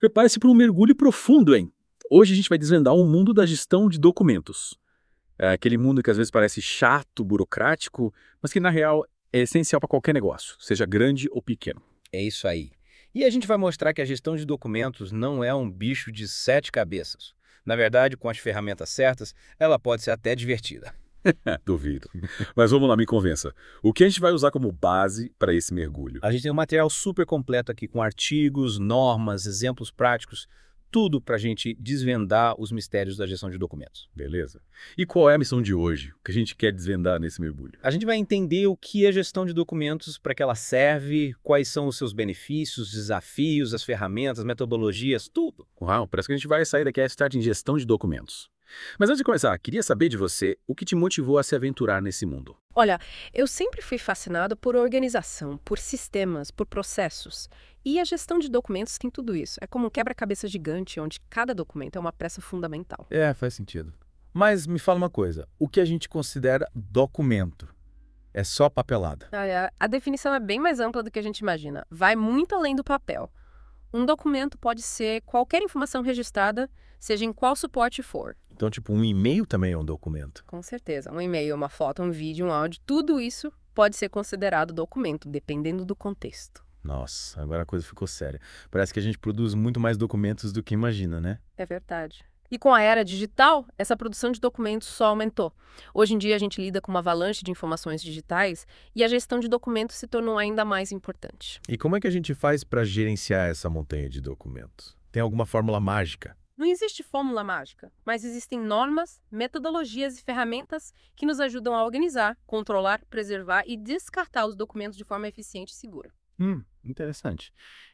Prepare-se para um mergulho profundo, hein? Hoje a gente vai desvendar o mundo da gestão de documentos. É aquele mundo que às vezes parece chato, burocrático, mas que na real é essencial para qualquer negócio, seja grande ou pequeno. É isso aí. E a gente vai mostrar que a gestão de documentos não é um bicho de sete cabeças. Na verdade, com as ferramentas certas, ela pode ser até divertida. Duvido. Mas vamos lá, me convença. O que a gente vai usar como base para esse mergulho? A gente tem um material super completo aqui, com artigos, normas, exemplos práticos, tudo para a gente desvendar os mistérios da gestão de documentos. Beleza. E qual é a missão de hoje? O que a gente quer desvendar nesse mergulho? A gente vai entender o que é gestão de documentos, para que ela serve, quais são os seus benefícios, desafios, as ferramentas, metodologias, tudo. Uau, parece que a gente vai sair daqui a estar tá em gestão de documentos. Mas antes de começar, queria saber de você o que te motivou a se aventurar nesse mundo. Olha, eu sempre fui fascinado por organização, por sistemas, por processos. E a gestão de documentos tem tudo isso. É como um quebra-cabeça gigante onde cada documento é uma peça fundamental. É, faz sentido. Mas me fala uma coisa: o que a gente considera documento? É só papelada? Ah, é, a definição é bem mais ampla do que a gente imagina. Vai muito além do papel. Um documento pode ser qualquer informação registrada, seja em qual suporte for então, tipo, um e-mail também é um documento. Com certeza. Um e-mail, uma foto, um vídeo, um áudio, tudo isso pode ser considerado documento, dependendo do contexto. Nossa, agora a coisa ficou séria. Parece que a gente produz muito mais documentos do que imagina, né? É verdade. E com a era digital, essa produção de documentos só aumentou. Hoje em dia, a gente lida com uma avalanche de informações digitais e a gestão de documentos se tornou ainda mais importante. E como é que a gente faz para gerenciar essa montanha de documentos? Tem alguma fórmula mágica? Não existe fórmula mágica, mas existem normas, metodologias e ferramentas que nos ajudam a organizar, controlar, preservar e descartar os documentos de forma eficiente e segura. Hum, interessante.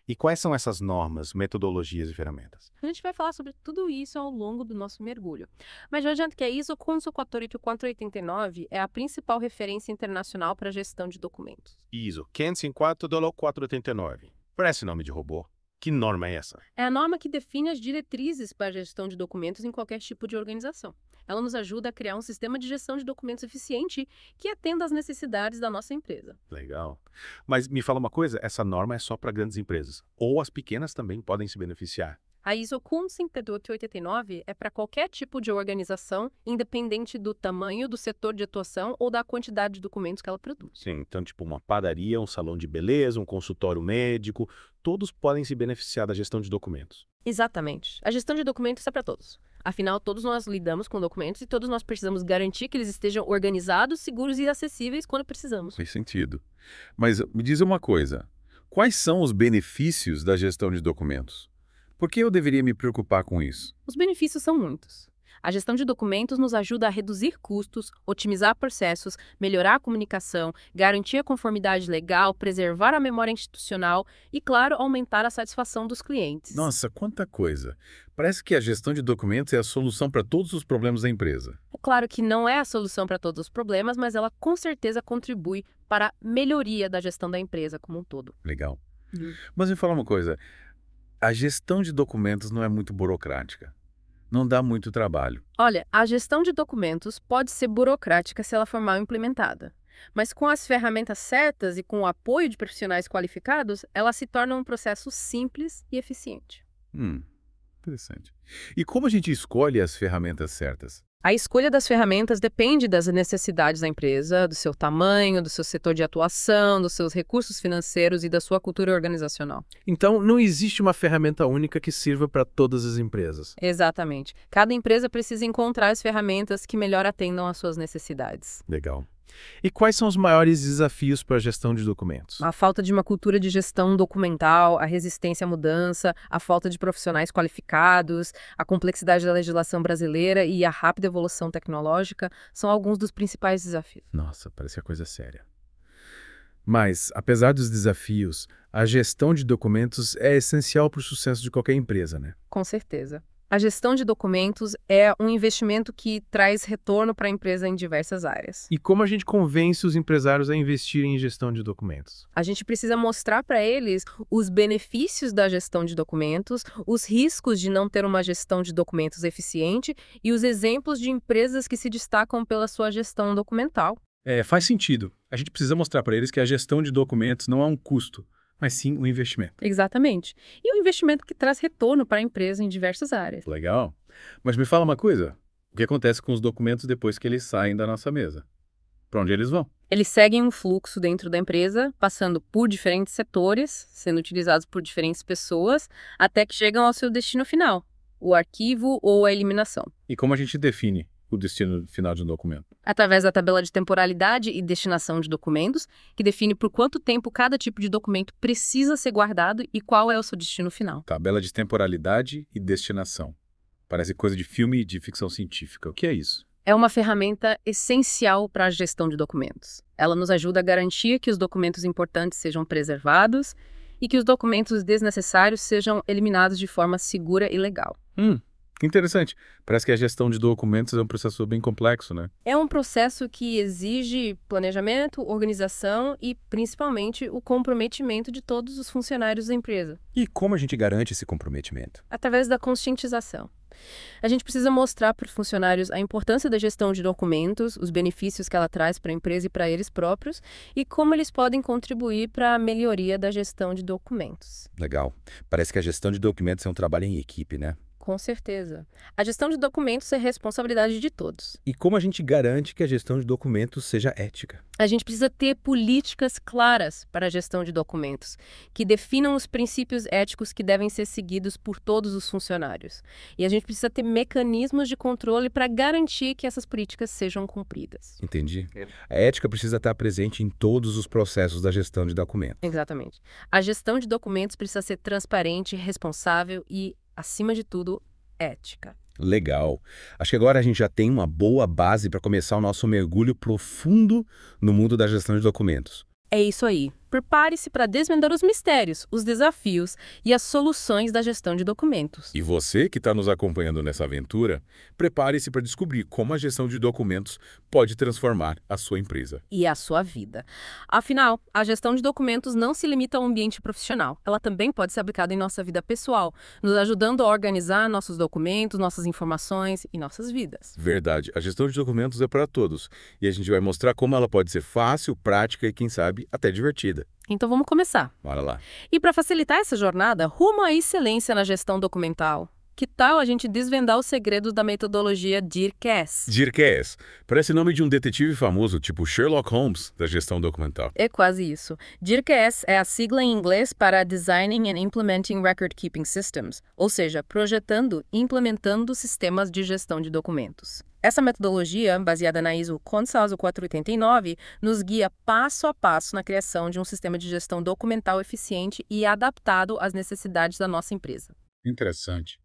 E quais são essas normas, metodologias e ferramentas? A gente vai falar sobre tudo isso ao longo do nosso mergulho. Mas já adianto que a ISO Consul 14489 é a principal referência internacional para gestão de documentos. ISO 504 489. Parece nome de robô. Que norma é essa? É a norma que define as diretrizes para a gestão de documentos em qualquer tipo de organização. Ela nos ajuda a criar um sistema de gestão de documentos eficiente que atenda às necessidades da nossa empresa. Legal. Mas me fala uma coisa, essa norma é só para grandes empresas ou as pequenas também podem se beneficiar? A ISO 15889 é para qualquer tipo de organização, independente do tamanho do setor de atuação ou da quantidade de documentos que ela produz. Sim, então tipo uma padaria, um salão de beleza, um consultório médico, todos podem se beneficiar da gestão de documentos. Exatamente. A gestão de documentos é para todos. Afinal, todos nós lidamos com documentos e todos nós precisamos garantir que eles estejam organizados, seguros e acessíveis quando precisamos. Faz sentido. Mas me diz uma coisa: quais são os benefícios da gestão de documentos? Por que eu deveria me preocupar com isso? Os benefícios são muitos. A gestão de documentos nos ajuda a reduzir custos, otimizar processos, melhorar a comunicação, garantir a conformidade legal, preservar a memória institucional e, claro, aumentar a satisfação dos clientes. Nossa, quanta coisa! Parece que a gestão de documentos é a solução para todos os problemas da empresa. É claro que não é a solução para todos os problemas, mas ela com certeza contribui para a melhoria da gestão da empresa como um todo. Legal. Uhum. Mas me fala uma coisa, a gestão de documentos não é muito burocrática. Não dá muito trabalho. Olha, a gestão de documentos pode ser burocrática se ela for mal implementada. Mas com as ferramentas certas e com o apoio de profissionais qualificados, ela se torna um processo simples e eficiente. Hum, interessante. E como a gente escolhe as ferramentas certas? A escolha das ferramentas depende das necessidades da empresa, do seu tamanho, do seu setor de atuação, dos seus recursos financeiros e da sua cultura organizacional. Então, não existe uma ferramenta única que sirva para todas as empresas. Exatamente. Cada empresa precisa encontrar as ferramentas que melhor atendam às suas necessidades. Legal. E quais são os maiores desafios para a gestão de documentos? A falta de uma cultura de gestão documental, a resistência à mudança, a falta de profissionais qualificados, a complexidade da legislação brasileira e a rápida evolução tecnológica são alguns dos principais desafios. Nossa, parece a é coisa séria. Mas, apesar dos desafios, a gestão de documentos é essencial para o sucesso de qualquer empresa, né? Com certeza. A gestão de documentos é um investimento que traz retorno para a empresa em diversas áreas. E como a gente convence os empresários a investirem em gestão de documentos? A gente precisa mostrar para eles os benefícios da gestão de documentos, os riscos de não ter uma gestão de documentos eficiente e os exemplos de empresas que se destacam pela sua gestão documental. É, faz sentido. A gente precisa mostrar para eles que a gestão de documentos não é um custo, mas sim o investimento. Exatamente. E um investimento que traz retorno para a empresa em diversas áreas. Legal. Mas me fala uma coisa: o que acontece com os documentos depois que eles saem da nossa mesa? Para onde eles vão? Eles seguem um fluxo dentro da empresa, passando por diferentes setores, sendo utilizados por diferentes pessoas, até que chegam ao seu destino final, o arquivo ou a eliminação. E como a gente define o destino final de um documento? Através da tabela de temporalidade e destinação de documentos, que define por quanto tempo cada tipo de documento precisa ser guardado e qual é o seu destino final. Tabela de temporalidade e destinação. Parece coisa de filme de ficção científica. O que é isso? É uma ferramenta essencial para a gestão de documentos. Ela nos ajuda a garantir que os documentos importantes sejam preservados e que os documentos desnecessários sejam eliminados de forma segura e legal. Hum, Interessante. Parece que a gestão de documentos é um processo bem complexo, né? É um processo que exige planejamento, organização e, principalmente, o comprometimento de todos os funcionários da empresa. E como a gente garante esse comprometimento? Através da conscientização. A gente precisa mostrar para os funcionários a importância da gestão de documentos, os benefícios que ela traz para a empresa e para eles próprios e como eles podem contribuir para a melhoria da gestão de documentos. Legal. Parece que a gestão de documentos é um trabalho em equipe, né? Com certeza. A gestão de documentos é responsabilidade de todos. E como a gente garante que a gestão de documentos seja ética? A gente precisa ter políticas claras para a gestão de documentos, que definam os princípios éticos que devem ser seguidos por todos os funcionários. E a gente precisa ter mecanismos de controle para garantir que essas políticas sejam cumpridas. Entendi. A ética precisa estar presente em todos os processos da gestão de documentos. Exatamente. A gestão de documentos precisa ser transparente, responsável e acima de tudo, ética. Legal. Acho que agora a gente já tem uma boa base para começar o nosso mergulho profundo no mundo da gestão de documentos. É isso aí. Prepare-se para desvendar os mistérios, os desafios e as soluções da gestão de documentos. E você que está nos acompanhando nessa aventura, prepare-se para descobrir como a gestão de documentos pode transformar a sua empresa. E a sua vida. Afinal, a gestão de documentos não se limita ao ambiente profissional. Ela também pode ser aplicada em nossa vida pessoal, nos ajudando a organizar nossos documentos, nossas informações e nossas vidas. Verdade. A gestão de documentos é para todos. E a gente vai mostrar como ela pode ser fácil, prática e, quem sabe, até divertida fazer. Então vamos começar. Bora lá. E para facilitar essa jornada, rumo à excelência na gestão documental. Que tal a gente desvendar os segredos da metodologia DIRCAS? DIRCAS. Parece nome de um detetive famoso, tipo Sherlock Holmes, da gestão documental. É quase isso. DIRCAS é a sigla em inglês para Designing and Implementing Record Keeping Systems, ou seja, projetando e implementando sistemas de gestão de documentos. Essa metodologia, baseada na ISO CONSASO 489, nos guia passo a passo na criação de um sistema de gestão documental eficiente e adaptado às necessidades da nossa empresa. Interessante.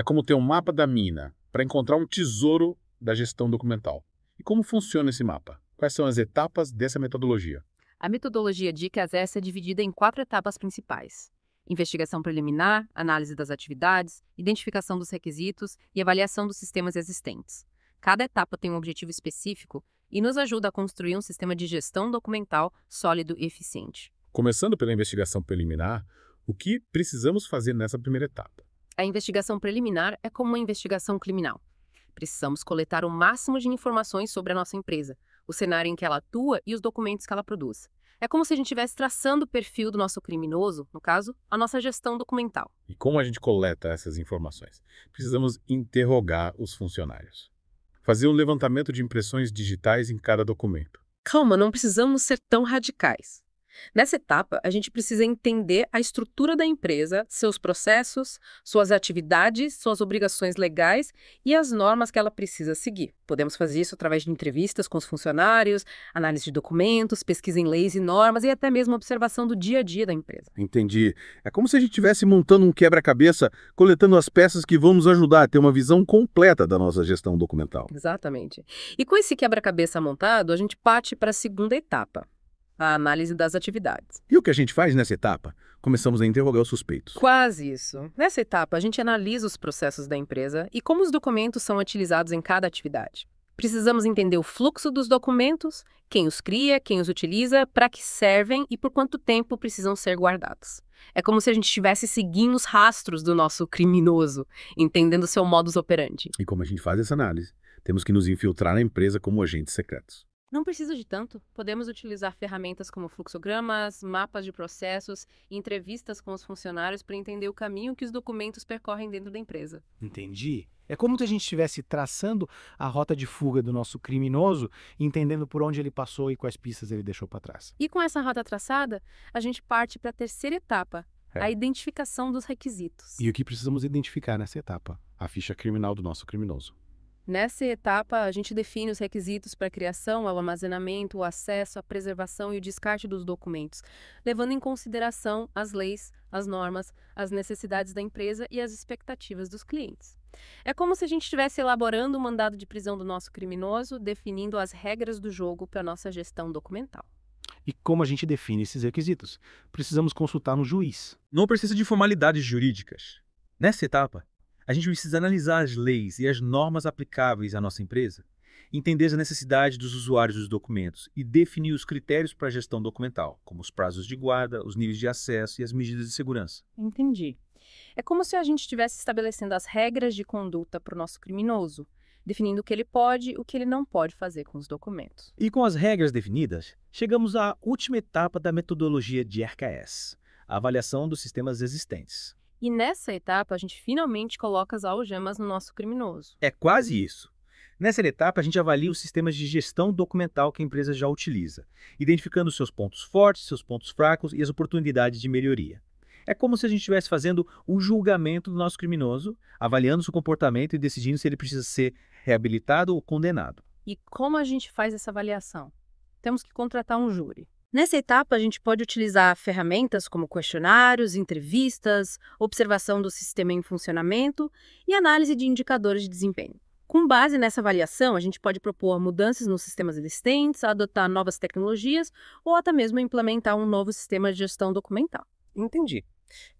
É como ter um mapa da mina para encontrar um tesouro da gestão documental. E como funciona esse mapa? Quais são as etapas dessa metodologia? A metodologia Dicas S é dividida em quatro etapas principais: investigação preliminar, análise das atividades, identificação dos requisitos e avaliação dos sistemas existentes. Cada etapa tem um objetivo específico e nos ajuda a construir um sistema de gestão documental sólido e eficiente. Começando pela investigação preliminar, o que precisamos fazer nessa primeira etapa? A investigação preliminar é como uma investigação criminal. Precisamos coletar o máximo de informações sobre a nossa empresa, o cenário em que ela atua e os documentos que ela produz. É como se a gente estivesse traçando o perfil do nosso criminoso, no caso, a nossa gestão documental. E como a gente coleta essas informações? Precisamos interrogar os funcionários. Fazer um levantamento de impressões digitais em cada documento. Calma, não precisamos ser tão radicais. Nessa etapa, a gente precisa entender a estrutura da empresa, seus processos, suas atividades, suas obrigações legais e as normas que ela precisa seguir. Podemos fazer isso através de entrevistas com os funcionários, análise de documentos, pesquisa em leis e normas e até mesmo observação do dia a dia da empresa. Entendi. É como se a gente estivesse montando um quebra-cabeça, coletando as peças que vão nos ajudar a ter uma visão completa da nossa gestão documental. Exatamente. E com esse quebra-cabeça montado, a gente parte para a segunda etapa, a análise das atividades. E o que a gente faz nessa etapa? Começamos a interrogar os suspeitos. Quase isso. Nessa etapa, a gente analisa os processos da empresa e como os documentos são utilizados em cada atividade. Precisamos entender o fluxo dos documentos, quem os cria, quem os utiliza, para que servem e por quanto tempo precisam ser guardados. É como se a gente estivesse seguindo os rastros do nosso criminoso, entendendo seu modus operandi. E como a gente faz essa análise? Temos que nos infiltrar na empresa como agentes secretos. Não precisa de tanto. Podemos utilizar ferramentas como fluxogramas, mapas de processos e entrevistas com os funcionários para entender o caminho que os documentos percorrem dentro da empresa. Entendi. É como se a gente estivesse traçando a rota de fuga do nosso criminoso, entendendo por onde ele passou e quais pistas ele deixou para trás. E com essa rota traçada, a gente parte para a terceira etapa, é. a identificação dos requisitos. E o que precisamos identificar nessa etapa? A ficha criminal do nosso criminoso. Nessa etapa, a gente define os requisitos para a criação, o armazenamento, o acesso, a preservação e o descarte dos documentos, levando em consideração as leis, as normas, as necessidades da empresa e as expectativas dos clientes. É como se a gente estivesse elaborando o mandado de prisão do nosso criminoso, definindo as regras do jogo para a nossa gestão documental. E como a gente define esses requisitos? Precisamos consultar no juiz. Não precisa de formalidades jurídicas. Nessa etapa, a gente precisa analisar as leis e as normas aplicáveis à nossa empresa, entender a necessidade dos usuários dos documentos e definir os critérios para a gestão documental, como os prazos de guarda, os níveis de acesso e as medidas de segurança. Entendi. É como se a gente estivesse estabelecendo as regras de conduta para o nosso criminoso, definindo o que ele pode e o que ele não pode fazer com os documentos. E com as regras definidas, chegamos à última etapa da metodologia de RKS, a avaliação dos sistemas existentes. E nessa etapa, a gente finalmente coloca as algemas no nosso criminoso. É quase isso. Nessa etapa, a gente avalia os sistemas de gestão documental que a empresa já utiliza, identificando seus pontos fortes, seus pontos fracos e as oportunidades de melhoria. É como se a gente estivesse fazendo o julgamento do nosso criminoso, avaliando seu comportamento e decidindo se ele precisa ser reabilitado ou condenado. E como a gente faz essa avaliação? Temos que contratar um júri. Nessa etapa, a gente pode utilizar ferramentas como questionários, entrevistas, observação do sistema em funcionamento e análise de indicadores de desempenho. Com base nessa avaliação, a gente pode propor mudanças nos sistemas existentes, adotar novas tecnologias ou até mesmo implementar um novo sistema de gestão documental. Entendi.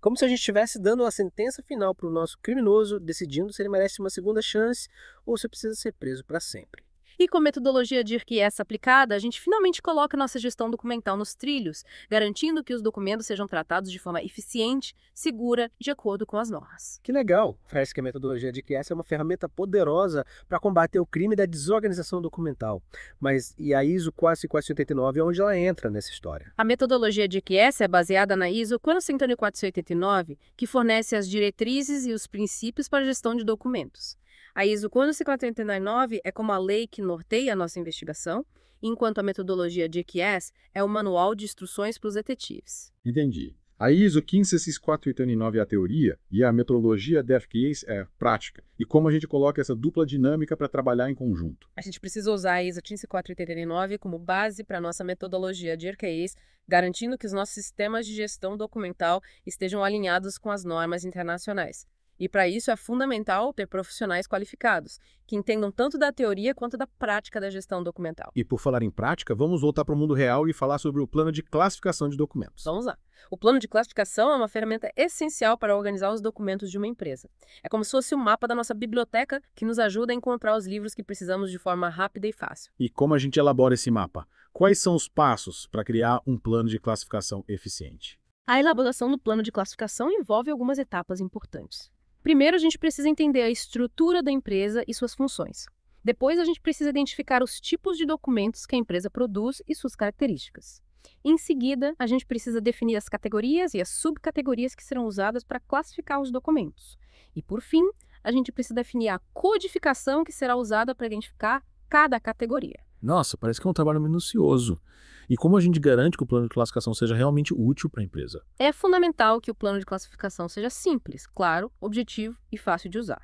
Como se a gente estivesse dando a sentença final para o nosso criminoso, decidindo se ele merece uma segunda chance ou se precisa ser preso para sempre. E com a metodologia de aplicada, a gente finalmente coloca nossa gestão documental nos trilhos, garantindo que os documentos sejam tratados de forma eficiente, segura, de acordo com as normas. Que legal! Parece que a metodologia de é uma ferramenta poderosa para combater o crime da desorganização documental. Mas e a ISO 14489 é onde ela entra nessa história? A metodologia de é baseada na ISO 44489, que fornece as diretrizes e os princípios para a gestão de documentos. A ISO 14439 é como a lei que norteia a nossa investigação, enquanto a metodologia GQS é o manual de instruções para os detetives. Entendi. A ISO 156489 é a teoria e a metodologia DFQs é a prática. E como a gente coloca essa dupla dinâmica para trabalhar em conjunto? A gente precisa usar a ISO 15489 como base para nossa metodologia de RQIs, garantindo que os nossos sistemas de gestão documental estejam alinhados com as normas internacionais. E para isso é fundamental ter profissionais qualificados, que entendam tanto da teoria quanto da prática da gestão documental. E por falar em prática, vamos voltar para o mundo real e falar sobre o plano de classificação de documentos. Vamos lá. O plano de classificação é uma ferramenta essencial para organizar os documentos de uma empresa. É como se fosse o um mapa da nossa biblioteca que nos ajuda a encontrar os livros que precisamos de forma rápida e fácil. E como a gente elabora esse mapa? Quais são os passos para criar um plano de classificação eficiente? A elaboração do plano de classificação envolve algumas etapas importantes. Primeiro, a gente precisa entender a estrutura da empresa e suas funções. Depois, a gente precisa identificar os tipos de documentos que a empresa produz e suas características. Em seguida, a gente precisa definir as categorias e as subcategorias que serão usadas para classificar os documentos. E, por fim, a gente precisa definir a codificação que será usada para identificar cada categoria. Nossa, parece que é um trabalho minucioso. E como a gente garante que o plano de classificação seja realmente útil para a empresa? É fundamental que o plano de classificação seja simples, claro, objetivo e fácil de usar.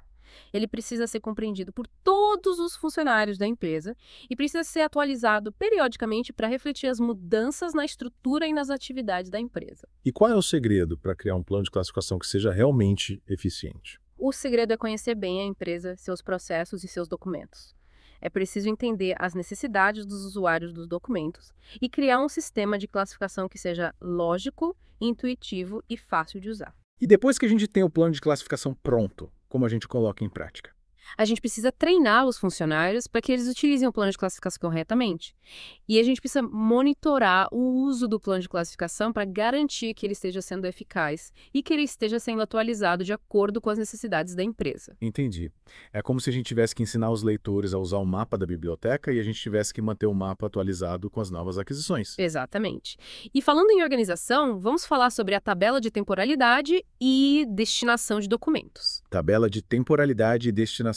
Ele precisa ser compreendido por todos os funcionários da empresa e precisa ser atualizado periodicamente para refletir as mudanças na estrutura e nas atividades da empresa. E qual é o segredo para criar um plano de classificação que seja realmente eficiente? O segredo é conhecer bem a empresa, seus processos e seus documentos. É preciso entender as necessidades dos usuários dos documentos e criar um sistema de classificação que seja lógico, intuitivo e fácil de usar. E depois que a gente tem o plano de classificação pronto, como a gente coloca em prática? a gente precisa treinar os funcionários para que eles utilizem o plano de classificação corretamente. E a gente precisa monitorar o uso do plano de classificação para garantir que ele esteja sendo eficaz e que ele esteja sendo atualizado de acordo com as necessidades da empresa. Entendi. É como se a gente tivesse que ensinar os leitores a usar o mapa da biblioteca e a gente tivesse que manter o mapa atualizado com as novas aquisições. Exatamente. E falando em organização, vamos falar sobre a tabela de temporalidade e destinação de documentos. Tabela de temporalidade e destinação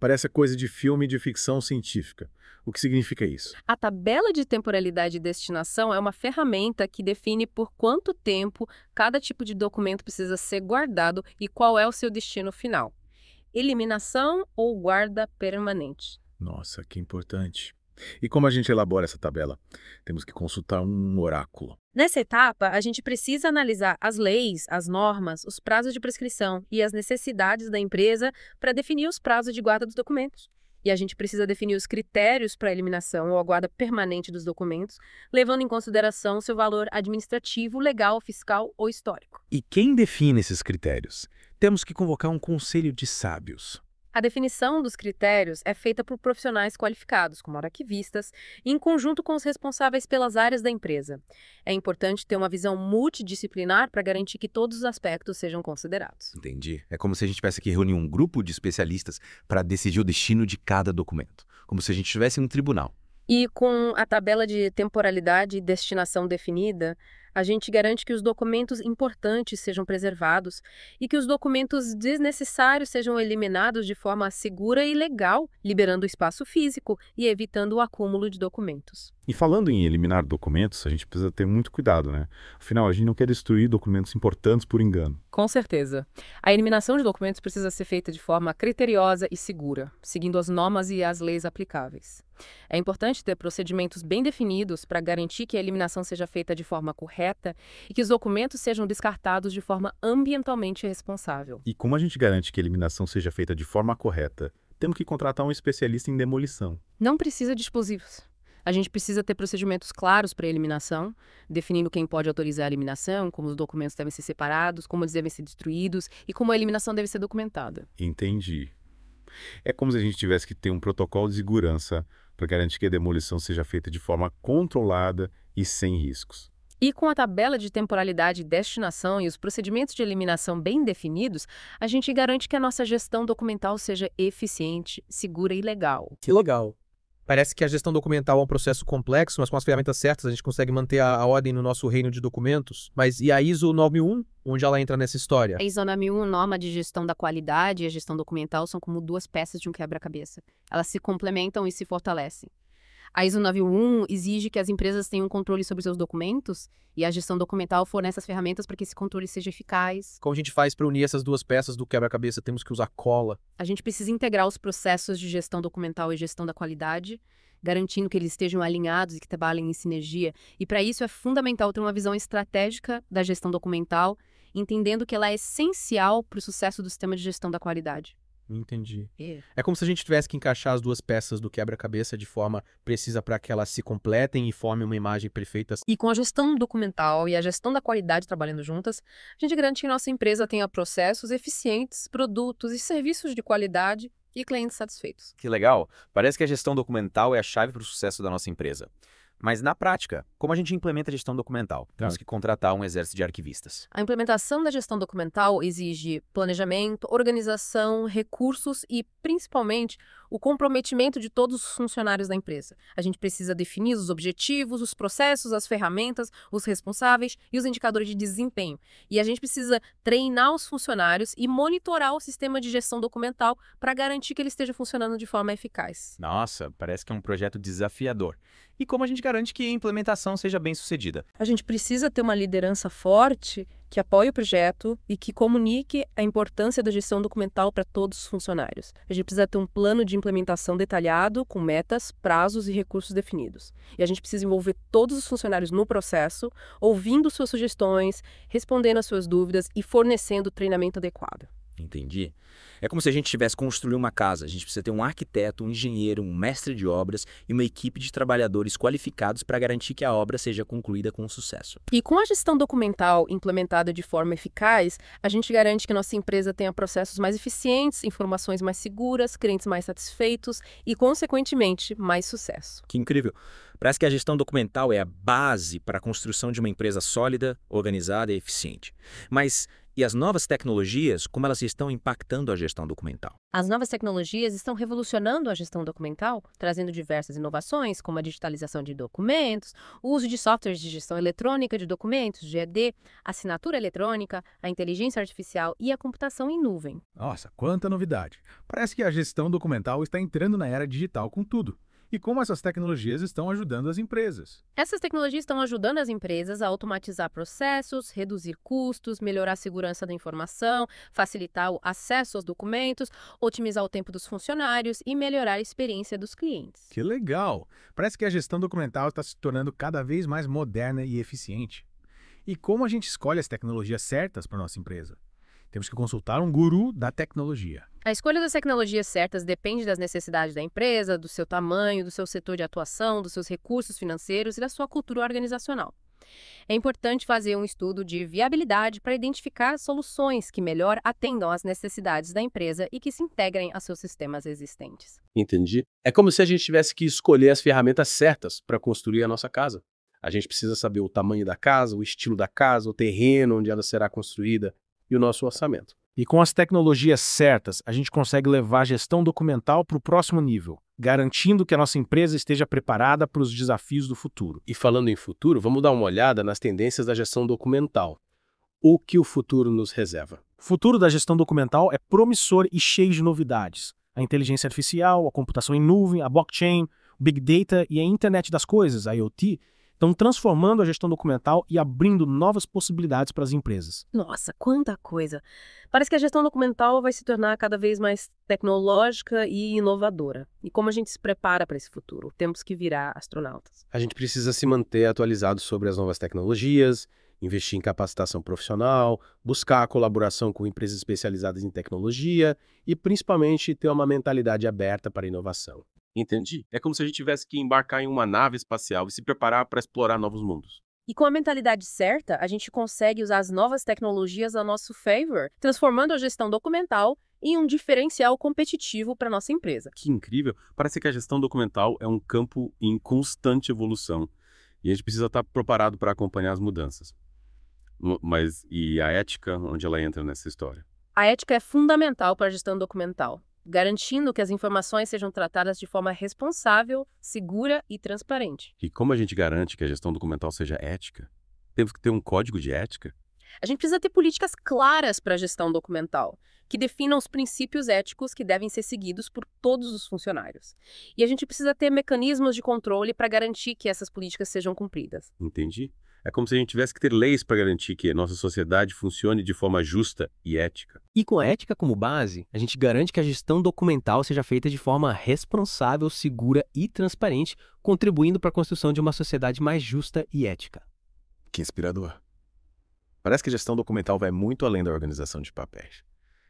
Parece coisa de filme de ficção científica. O que significa isso? A tabela de temporalidade e destinação é uma ferramenta que define por quanto tempo cada tipo de documento precisa ser guardado e qual é o seu destino final. Eliminação ou guarda permanente. Nossa, que importante. E como a gente elabora essa tabela? Temos que consultar um oráculo. Nessa etapa, a gente precisa analisar as leis, as normas, os prazos de prescrição e as necessidades da empresa para definir os prazos de guarda dos documentos. E a gente precisa definir os critérios para a eliminação ou a guarda permanente dos documentos, levando em consideração seu valor administrativo, legal, fiscal ou histórico. E quem define esses critérios? Temos que convocar um conselho de sábios. A definição dos critérios é feita por profissionais qualificados, como arquivistas, em conjunto com os responsáveis pelas áreas da empresa. É importante ter uma visão multidisciplinar para garantir que todos os aspectos sejam considerados. Entendi. É como se a gente tivesse que reunir um grupo de especialistas para decidir o destino de cada documento, como se a gente tivesse um tribunal. E com a tabela de temporalidade e destinação definida, a gente garante que os documentos importantes sejam preservados e que os documentos desnecessários sejam eliminados de forma segura e legal, liberando espaço físico e evitando o acúmulo de documentos. E falando em eliminar documentos, a gente precisa ter muito cuidado, né? Afinal, a gente não quer destruir documentos importantes por engano. Com certeza. A eliminação de documentos precisa ser feita de forma criteriosa e segura, seguindo as normas e as leis aplicáveis. É importante ter procedimentos bem definidos para garantir que a eliminação seja feita de forma correta e que os documentos sejam descartados de forma ambientalmente responsável. E como a gente garante que a eliminação seja feita de forma correta? Temos que contratar um especialista em demolição. Não precisa de explosivos. A gente precisa ter procedimentos claros para eliminação, definindo quem pode autorizar a eliminação, como os documentos devem ser separados, como eles devem ser destruídos e como a eliminação deve ser documentada. Entendi. É como se a gente tivesse que ter um protocolo de segurança para garantir que a demolição seja feita de forma controlada e sem riscos. E com a tabela de temporalidade e destinação e os procedimentos de eliminação bem definidos, a gente garante que a nossa gestão documental seja eficiente, segura e legal. Que legal! Parece que a gestão documental é um processo complexo, mas com as ferramentas certas a gente consegue manter a, a ordem no nosso reino de documentos. Mas e a ISO 91? Onde ela entra nessa história? A ISO 91, norma de gestão da qualidade e a gestão documental são como duas peças de um quebra-cabeça. Elas se complementam e se fortalecem. A ISO 9001 exige que as empresas tenham controle sobre seus documentos e a gestão documental fornece as ferramentas para que esse controle seja eficaz. Como a gente faz para unir essas duas peças do quebra-cabeça? Temos que usar cola. A gente precisa integrar os processos de gestão documental e gestão da qualidade, garantindo que eles estejam alinhados e que trabalhem em sinergia. E para isso é fundamental ter uma visão estratégica da gestão documental, entendendo que ela é essencial para o sucesso do sistema de gestão da qualidade. Entendi. É. é como se a gente tivesse que encaixar as duas peças do quebra-cabeça de forma precisa para que elas se completem e formem uma imagem perfeita. E com a gestão documental e a gestão da qualidade trabalhando juntas, a gente garante que nossa empresa tenha processos eficientes, produtos e serviços de qualidade e clientes satisfeitos. Que legal! Parece que a gestão documental é a chave para o sucesso da nossa empresa. Mas na prática, como a gente implementa a gestão documental? Tá. Temos que contratar um exército de arquivistas. A implementação da gestão documental exige planejamento, organização, recursos e, principalmente, o comprometimento de todos os funcionários da empresa. A gente precisa definir os objetivos, os processos, as ferramentas, os responsáveis e os indicadores de desempenho. E a gente precisa treinar os funcionários e monitorar o sistema de gestão documental para garantir que ele esteja funcionando de forma eficaz. Nossa, parece que é um projeto desafiador e como a gente garante que a implementação seja bem sucedida. A gente precisa ter uma liderança forte que apoie o projeto e que comunique a importância da gestão documental para todos os funcionários. A gente precisa ter um plano de implementação detalhado, com metas, prazos e recursos definidos. E a gente precisa envolver todos os funcionários no processo, ouvindo suas sugestões, respondendo às suas dúvidas e fornecendo o treinamento adequado. Entendi. É como se a gente tivesse construir uma casa. A gente precisa ter um arquiteto, um engenheiro, um mestre de obras e uma equipe de trabalhadores qualificados para garantir que a obra seja concluída com sucesso. E com a gestão documental implementada de forma eficaz, a gente garante que nossa empresa tenha processos mais eficientes, informações mais seguras, clientes mais satisfeitos e, consequentemente, mais sucesso. Que incrível! Parece que a gestão documental é a base para a construção de uma empresa sólida, organizada e eficiente. Mas e as novas tecnologias, como elas estão impactando a gestão documental. As novas tecnologias estão revolucionando a gestão documental, trazendo diversas inovações, como a digitalização de documentos, o uso de softwares de gestão eletrônica de documentos, GED, assinatura eletrônica, a inteligência artificial e a computação em nuvem. Nossa, quanta novidade! Parece que a gestão documental está entrando na era digital com tudo e como essas tecnologias estão ajudando as empresas. Essas tecnologias estão ajudando as empresas a automatizar processos, reduzir custos, melhorar a segurança da informação, facilitar o acesso aos documentos, otimizar o tempo dos funcionários e melhorar a experiência dos clientes. Que legal! Parece que a gestão documental está se tornando cada vez mais moderna e eficiente. E como a gente escolhe as tecnologias certas para nossa empresa? Temos que consultar um guru da tecnologia. A escolha das tecnologias certas depende das necessidades da empresa, do seu tamanho, do seu setor de atuação, dos seus recursos financeiros e da sua cultura organizacional. É importante fazer um estudo de viabilidade para identificar soluções que melhor atendam às necessidades da empresa e que se integrem a seus sistemas existentes. Entendi. É como se a gente tivesse que escolher as ferramentas certas para construir a nossa casa. A gente precisa saber o tamanho da casa, o estilo da casa, o terreno onde ela será construída e o nosso orçamento. E com as tecnologias certas, a gente consegue levar a gestão documental para o próximo nível, garantindo que a nossa empresa esteja preparada para os desafios do futuro. E falando em futuro, vamos dar uma olhada nas tendências da gestão documental. O que o futuro nos reserva? O futuro da gestão documental é promissor e cheio de novidades. A inteligência artificial, a computação em nuvem, a blockchain, o Big Data e a Internet das Coisas, a IoT, Estão transformando a gestão documental e abrindo novas possibilidades para as empresas. Nossa, quanta coisa! Parece que a gestão documental vai se tornar cada vez mais tecnológica e inovadora. E como a gente se prepara para esse futuro? Temos que virar astronautas. A gente precisa se manter atualizado sobre as novas tecnologias, investir em capacitação profissional, buscar a colaboração com empresas especializadas em tecnologia e, principalmente, ter uma mentalidade aberta para a inovação. Entendi. É como se a gente tivesse que embarcar em uma nave espacial e se preparar para explorar novos mundos. E com a mentalidade certa, a gente consegue usar as novas tecnologias a nosso favor, transformando a gestão documental em um diferencial competitivo para nossa empresa. Que incrível! Parece que a gestão documental é um campo em constante evolução e a gente precisa estar tá preparado para acompanhar as mudanças. Mas e a ética, onde ela entra nessa história? A ética é fundamental para a gestão documental garantindo que as informações sejam tratadas de forma responsável, segura e transparente. E como a gente garante que a gestão documental seja ética? Temos que ter um código de ética? A gente precisa ter políticas claras para a gestão documental, que definam os princípios éticos que devem ser seguidos por todos os funcionários. E a gente precisa ter mecanismos de controle para garantir que essas políticas sejam cumpridas. Entendi. É como se a gente tivesse que ter leis para garantir que nossa sociedade funcione de forma justa e ética. E com a ética como base, a gente garante que a gestão documental seja feita de forma responsável, segura e transparente, contribuindo para a construção de uma sociedade mais justa e ética. Que inspirador. Parece que a gestão documental vai muito além da organização de papéis.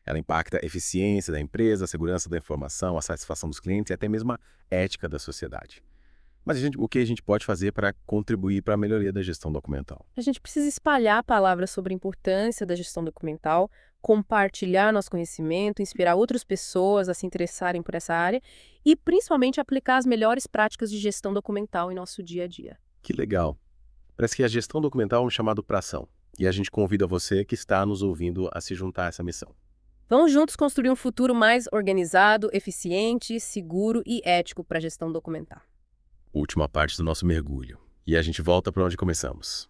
Ela impacta a eficiência da empresa, a segurança da informação, a satisfação dos clientes e até mesmo a ética da sociedade. Mas gente, o que a gente pode fazer para contribuir para a melhoria da gestão documental? A gente precisa espalhar a palavra sobre a importância da gestão documental, compartilhar nosso conhecimento, inspirar outras pessoas a se interessarem por essa área e, principalmente, aplicar as melhores práticas de gestão documental em nosso dia a dia. Que legal! Parece que a gestão documental é um chamado para ação e a gente convida você que está nos ouvindo a se juntar a essa missão. Vamos juntos construir um futuro mais organizado, eficiente, seguro e ético para a gestão documental última parte do nosso mergulho. E a gente volta para onde começamos.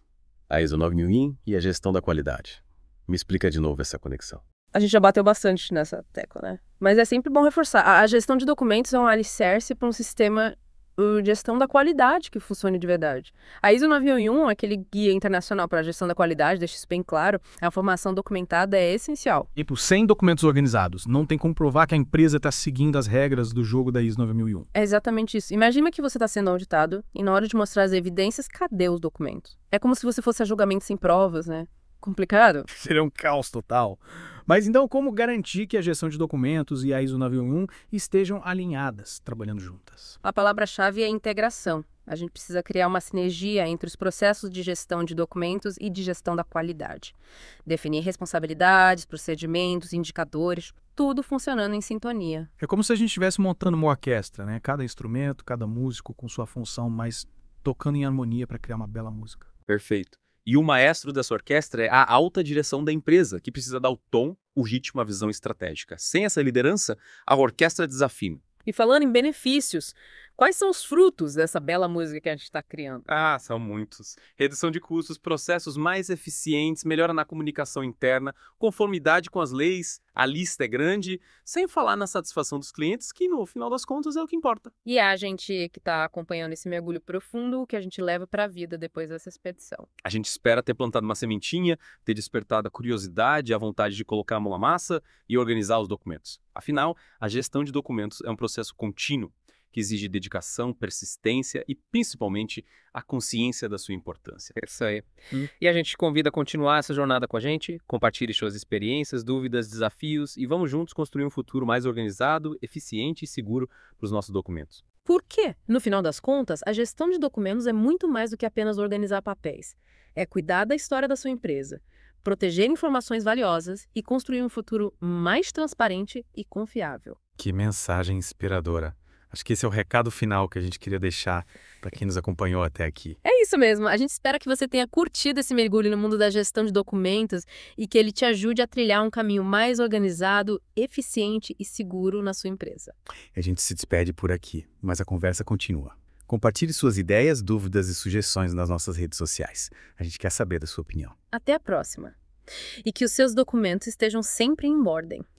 A ISO 9001 e a gestão da qualidade. Me explica de novo essa conexão. A gente já bateu bastante nessa tecla, né? Mas é sempre bom reforçar. A gestão de documentos é um alicerce para um sistema gestão da qualidade que funcione de verdade. A ISO 9001, aquele guia internacional para a gestão da qualidade, deixa isso bem claro, a formação documentada é essencial. Tipo, sem documentos organizados, não tem como provar que a empresa está seguindo as regras do jogo da ISO 9001. É exatamente isso. Imagina que você está sendo auditado e na hora de mostrar as evidências, cadê os documentos? É como se você fosse a julgamento sem provas, né? Complicado? Seria um caos total. Mas então, como garantir que a gestão de documentos e a ISO 9001 estejam alinhadas, trabalhando juntas? A palavra-chave é integração. A gente precisa criar uma sinergia entre os processos de gestão de documentos e de gestão da qualidade. Definir responsabilidades, procedimentos, indicadores, tudo funcionando em sintonia. É como se a gente estivesse montando uma orquestra, né? Cada instrumento, cada músico com sua função, mas tocando em harmonia para criar uma bela música. Perfeito. E o maestro dessa orquestra é a alta direção da empresa, que precisa dar o tom, o ritmo, a visão estratégica. Sem essa liderança, a orquestra desafina. E falando em benefícios, Quais são os frutos dessa bela música que a gente está criando? Ah, são muitos. Redução de custos, processos mais eficientes, melhora na comunicação interna, conformidade com as leis, a lista é grande, sem falar na satisfação dos clientes, que no final das contas é o que importa. E é a gente que está acompanhando esse mergulho profundo, o que a gente leva para a vida depois dessa expedição? A gente espera ter plantado uma sementinha, ter despertado a curiosidade, a vontade de colocar a mão na massa e organizar os documentos. Afinal, a gestão de documentos é um processo contínuo que exige dedicação, persistência e principalmente a consciência da sua importância. É isso aí. Hum. E a gente te convida a continuar essa jornada com a gente, compartilhe suas experiências, dúvidas, desafios e vamos juntos construir um futuro mais organizado, eficiente e seguro para os nossos documentos. Por quê? No final das contas, a gestão de documentos é muito mais do que apenas organizar papéis. É cuidar da história da sua empresa, proteger informações valiosas e construir um futuro mais transparente e confiável. Que mensagem inspiradora! Acho que esse é o recado final que a gente queria deixar para quem nos acompanhou até aqui. É isso mesmo. A gente espera que você tenha curtido esse mergulho no mundo da gestão de documentos e que ele te ajude a trilhar um caminho mais organizado, eficiente e seguro na sua empresa. A gente se despede por aqui, mas a conversa continua. Compartilhe suas ideias, dúvidas e sugestões nas nossas redes sociais. A gente quer saber da sua opinião. Até a próxima. E que os seus documentos estejam sempre em ordem.